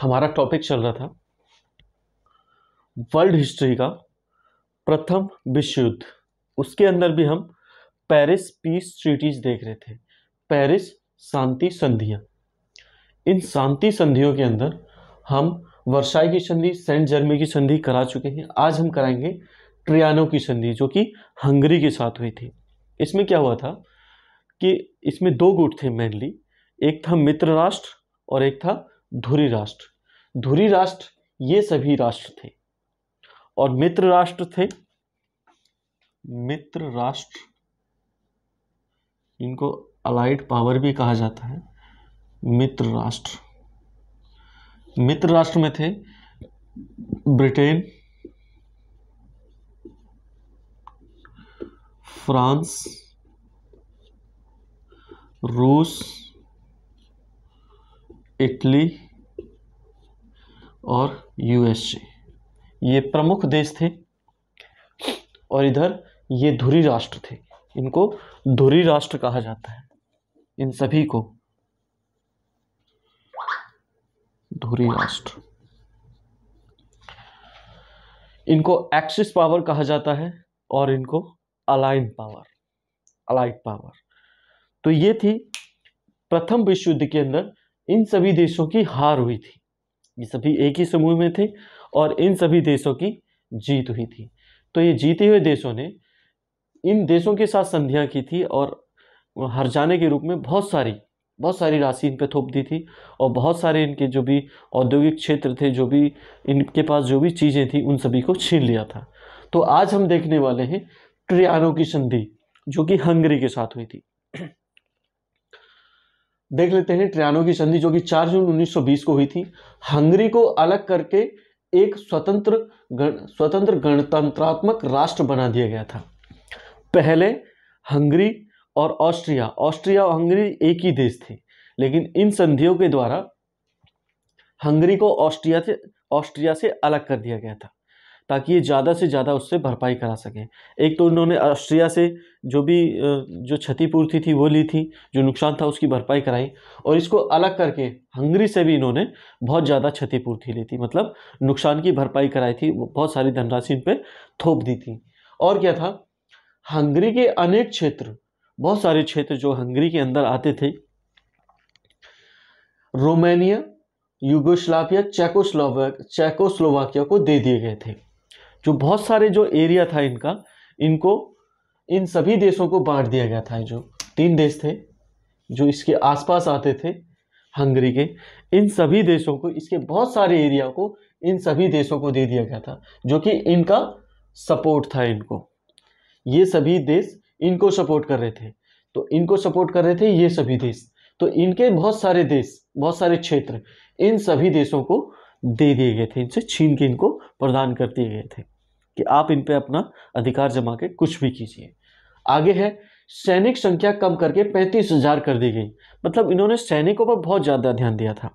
हमारा टॉपिक चल रहा था वर्ल्ड हिस्ट्री का प्रथम विश्व युद्ध उसके अंदर भी हम पेरिस पीस ट्रीटीज देख रहे थे पेरिस शांति संधियां इन शांति संधियों के अंदर हम वर्षाई की संधि सेंट जर्मी की संधि करा चुके हैं आज हम कराएंगे ट्रियानो की संधि जो कि हंगरी के साथ हुई थी इसमें क्या हुआ था कि इसमें दो गुट थे मेनली एक था मित्र राष्ट्र और एक था धुरी राष्ट्र धुरी राष्ट्र ये सभी राष्ट्र थे और मित्र राष्ट्र थे मित्र राष्ट्र इनको अलाइड पावर भी कहा जाता है मित्र राष्ट्र मित्र राष्ट्र में थे ब्रिटेन फ्रांस रूस इटली और यूएसए ये प्रमुख देश थे और इधर ये धुरी राष्ट्र थे इनको धुरी राष्ट्र कहा जाता है इन सभी को धुरी राष्ट्र इनको एक्सिस पावर कहा जाता है और इनको अलाइन पावर अलाइड पावर तो ये थी प्रथम विश्व युद्ध के अंदर इन सभी देशों की हार हुई थी ये सभी एक ही समूह में थे और इन सभी देशों की जीत हुई थी तो ये जीते हुए देशों ने इन देशों के साथ संधियाँ की थी और हर जाने के रूप में बहुत सारी बहुत सारी राशि इन पर थोप दी थी और बहुत सारे इनके जो भी औद्योगिक क्षेत्र थे जो भी इनके पास जो भी चीज़ें थी उन सभी को छीन लिया था तो आज हम देखने वाले हैं ट्रियानो की संधि जो कि हंगरी के साथ हुई थी देख लेते हैं ट्रियानो की संधि जो कि 4 जून 1920 को हुई थी हंगरी को अलग करके एक स्वतंत्र गण स्वतंत्र गणतंत्रात्मक राष्ट्र बना दिया गया था पहले हंगरी और ऑस्ट्रिया ऑस्ट्रिया और हंगरी एक ही देश थे लेकिन इन संधियों के द्वारा हंगरी को ऑस्ट्रिया से ऑस्ट्रिया से अलग कर दिया गया था ताकि ये ज़्यादा से ज़्यादा उससे भरपाई करा सकें एक तो उन्होंने ऑस्ट्रिया से जो भी जो क्षतिपूर्ति थी वो ली थी जो नुकसान था उसकी भरपाई कराई और इसको अलग करके हंगरी से भी इन्होंने बहुत ज़्यादा क्षतिपूर्ति ली थी मतलब नुकसान की भरपाई कराई थी बहुत सारी धनराशि इन पर थोप दी थी और क्या था हंगरी के अनेक क्षेत्र बहुत सारे क्षेत्र जो हंगरी के अंदर आते थे रोमानिया यूगोस्लाविया चेकोस्लोवाकिया को दे दिए गए थे जो बहुत सारे जो एरिया था इनका इनको इन सभी देशों को बांट दिया गया था जो तीन देश थे जो इसके आसपास आते थे हंगरी के इन सभी देशों को इसके बहुत सारे एरिया को इन सभी देशों को दे दिया गया था जो कि इनका सपोर्ट था इनको ये सभी देश इनको सपोर्ट कर रहे थे तो इनको सपोर्ट कर रहे थे ये सभी देश तो इनके बहुत सारे देश बहुत सारे क्षेत्र इन सभी देशों को दे दिए गए थे इनसे छीन के इनको प्रदान कर दिए गए थे कि आप इन पे अपना अधिकार जमा के कुछ भी कीजिए आगे है सैनिक संख्या कम करके पैंतीस हजार कर दी गई मतलब इन्होंने सैनिकों पर बहुत ज़्यादा ध्यान दिया था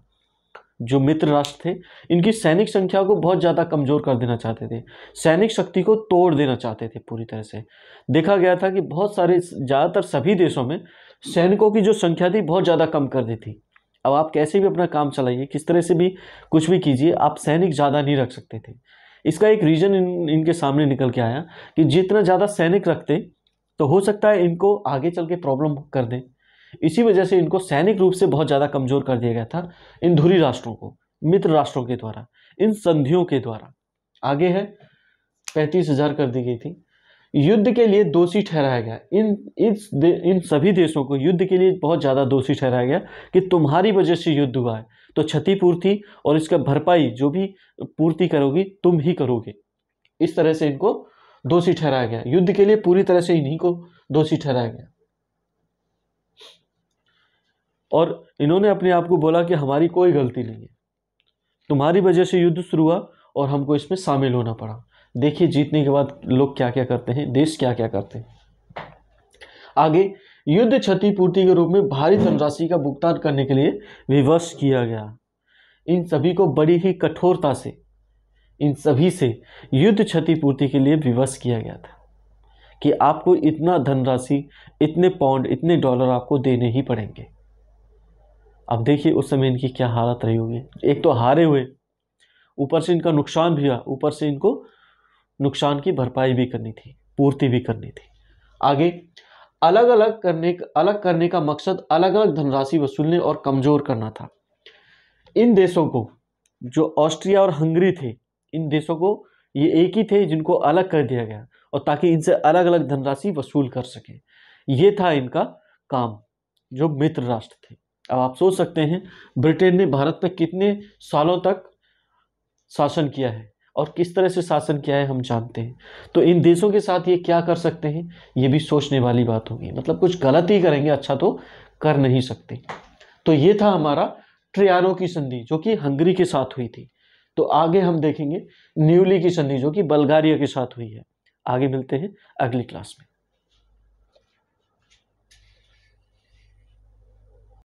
जो मित्र राष्ट्र थे इनकी सैनिक संख्या को बहुत ज़्यादा कमज़ोर कर देना चाहते थे सैनिक शक्ति को तोड़ देना चाहते थे पूरी तरह से देखा गया था कि बहुत सारे ज़्यादातर सभी देशों में सैनिकों की जो संख्या थी बहुत ज़्यादा कम कर दी थी अब आप कैसे भी अपना काम चलाइए किस तरह से भी कुछ भी कीजिए आप सैनिक ज़्यादा नहीं रख सकते थे इसका एक रीज़न इन इनके सामने निकल के आया कि जितना ज़्यादा सैनिक रखते तो हो सकता है इनको आगे चल के प्रॉब्लम कर दें इसी वजह से इनको सैनिक रूप से बहुत ज़्यादा कमज़ोर कर दिया गया था इन धुरी राष्ट्रों को मित्र राष्ट्रों के द्वारा इन संधियों के द्वारा आगे है पैंतीस हज़ार कर दी गई थी युद्ध के लिए दोषी ठहराया गया इन इस इन सभी देशों को युद्ध के लिए बहुत ज़्यादा दोषी ठहराया गया कि तुम्हारी वजह से युद्ध हुआ है तो क्षतिपूर्ति और इसका भरपाई जो भी पूर्ति करोगी तुम ही करोगे इस तरह से इनको दोषी ठहराया गया युद्ध के लिए पूरी तरह से इन्हीं को दोषी ठहराया गया और इन्होंने अपने आप को बोला कि हमारी कोई गलती नहीं है तुम्हारी वजह से युद्ध शुरू हुआ और हमको इसमें शामिल होना पड़ा देखिए जीतने के बाद लोग क्या क्या करते हैं देश क्या क्या करते हैं आगे युद्ध क्षतिपूर्ति के रूप में भारी धनराशि का भुगतान करने के लिए विवश किया गया इन सभी को बड़ी ही कठोरता से इन सभी से युद्ध क्षतिपूर्ति के लिए विवश किया गया था कि आपको इतना धनराशि इतने पाउंड इतने डॉलर आपको देने ही पड़ेंगे अब देखिए उस समय इनकी क्या हालत रही होगी एक तो हारे हुए ऊपर से इनका नुकसान भी हुआ ऊपर से इनको नुकसान की भरपाई भी करनी थी पूर्ति भी करनी थी आगे अलग अलग करने अलग करने का मकसद अलग अलग धनराशि वसूलने और कमज़ोर करना था इन देशों को जो ऑस्ट्रिया और हंगरी थे इन देशों को ये एक ही थे जिनको अलग कर दिया गया और ताकि इनसे अलग अलग धनराशि वसूल कर सकें ये था इनका काम जो मित्र राष्ट्र थे अब आप सोच सकते हैं ब्रिटेन ने भारत पर कितने सालों तक शासन किया है और किस तरह से शासन किया है हम जानते हैं तो इन देशों के साथ ये क्या कर सकते हैं ये भी सोचने वाली बात होगी मतलब कुछ गलत ही करेंगे अच्छा तो कर नहीं सकते तो ये था हमारा ट्रियानो की संधि जो कि हंगरी के साथ हुई थी तो आगे हम देखेंगे न्यूली की संधि जो कि बल्गारिया के साथ हुई है आगे मिलते हैं अगली क्लास में